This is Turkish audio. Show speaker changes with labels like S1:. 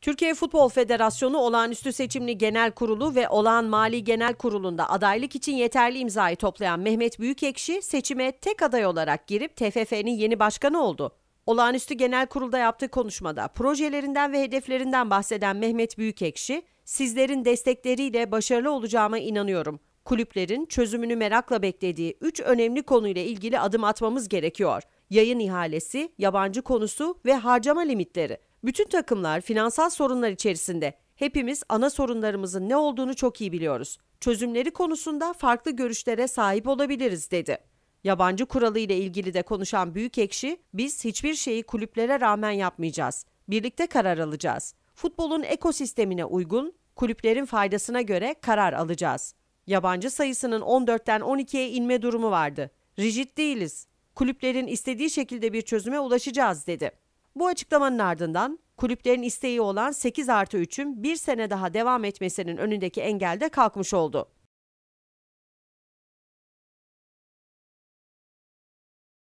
S1: Türkiye Futbol Federasyonu Olağanüstü Seçimli Genel Kurulu ve Olağan Mali Genel Kurulu'nda adaylık için yeterli imzayı toplayan Mehmet Büyükekşi seçime tek aday olarak girip TFF'nin yeni başkanı oldu. Olağanüstü Genel Kurul'da yaptığı konuşmada projelerinden ve hedeflerinden bahseden Mehmet Büyükekşi, "Sizlerin destekleriyle başarılı olacağıma inanıyorum. Kulüplerin çözümünü merakla beklediği 3 önemli konuyla ilgili adım atmamız gerekiyor. Yayın ihalesi, yabancı konusu ve harcama limitleri." Bütün takımlar finansal sorunlar içerisinde. Hepimiz ana sorunlarımızın ne olduğunu çok iyi biliyoruz. Çözümleri konusunda farklı görüşlere sahip olabiliriz dedi. Yabancı kuralı ile ilgili de konuşan büyük ekşi, biz hiçbir şeyi kulüplere rağmen yapmayacağız. Birlikte karar alacağız. Futbolun ekosistemine uygun, kulüplerin faydasına göre karar alacağız. Yabancı sayısının 14'ten 12'ye inme durumu vardı. Rigid değiliz. Kulüplerin istediği şekilde bir çözüme ulaşacağız dedi. Bu açıklamanın ardından kulüplerin isteği olan 8 artı 3'ün bir sene daha devam etmesinin önündeki engel de kalkmış oldu.